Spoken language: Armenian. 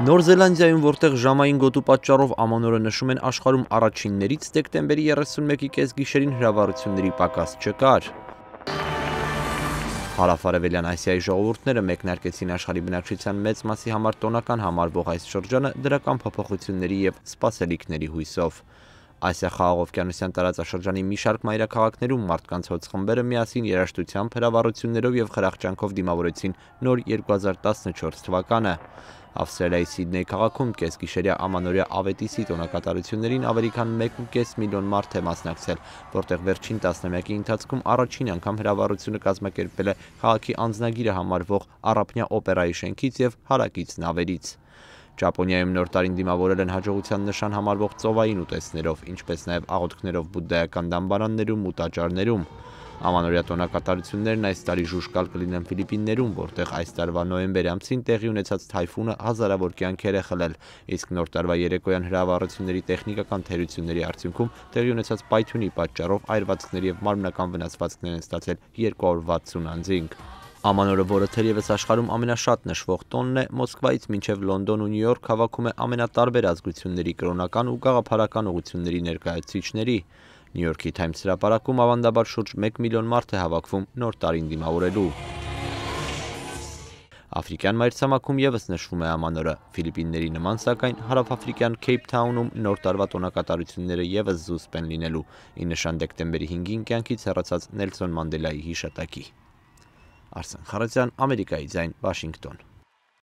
Նոր Զելանդիայում, որտեղ ժամային գոտու պատճառով ամանորը նշում են աշխարհում առաջիններից դեկտեմբերի 31-ի կես գիշերին հրավառությունների պակաս չկար։ Հարավարևելյան Ասիայի ժողովուրդները մեկնարկեցին աշխարհի բնակչության մեծ մասի համար տոնական համարվող այս շրջանը դրական փոփոխությունների եւ սպասելիքների հույսով։ Ասիա խաղաղօվկիանոսյան տարածաշրջանի մի շարք մայրաքաղաքներում մարդկանց հոց խմբերը միասին երաժշտությամբ, հրավառություններով եւ խրախճանքով դիմավորեցին նոր 2014 թվականը։ Ավստրալիայի Սիդնեի քաղաքում կեսգիշերյա ամանորյա ավետիսի տոնակատարություններին ավելի քան 1.5 միլիոն մարդ է մասնակցել, որտեղ վերջին 11-ի ընթացքում առաջին անգամ հրավառությունը կազմակերպվել է քաղաքի անձնագիրը համարվող Արապնյա օպերայի շենքից եւ հարակից նավերից։ Ճապոնիայում նոր տարին դիմավորել են հաջողության նշան համարվող ծովային ուտեսներով, ինչպես նաև աղոթքներով բուդդայական դամբարաններում ու տաճարներում։ Ամանորյա տոնակատարություններն այս տարի ժուժկալ կլինեն Ֆիլիպիններում, որտեղ այս տարվա նոյեմբեր ամսին տեղի ունեցած թայֆունը հազարավոր կյանքեր է խլել, իսկ նոր տարվա երեկոյան հրավառությունների տեխնիկական թերությունների արդյունքում տեղի ունեցած պայթյունի պատճառով այրվածքներ եւ մարմնական վնասվածքներ են ստացել 260 անձինք։ Ամանորը, որը թերևս աշխարհում ամենաշատ նշվող տոնն է, Մոսկվայից մինչև Լոնդոն ու Նյու Յորք հավաքում է ամենատարբեր ազգությունների կրոնական ու գաղափարական ուղությունների ներկայացուցիչների։ Նյու Յորքի Times հրապարակում ավանդաբար շուրջ 1 միլիոն մարդ է հավաքվում նոր տարին դիմավորելու։ Աֆրիկյան մայրցամաքում եւս նշվում է ամանորը։ Ֆիլիպինների նման, սակայն հարավաֆրիկյան Քեյփ Թաունում նոր տարվա տոնակատարությունները եւս զուսպ են լինելու։ Ի նշան դեկտեմբերի 5-ին կյանքից հեռացած Նելսոն Մանդելայի հիշատակի։ Արսեն Խարազյան, Ամերիկայի ձայն, Վաշինգտոն։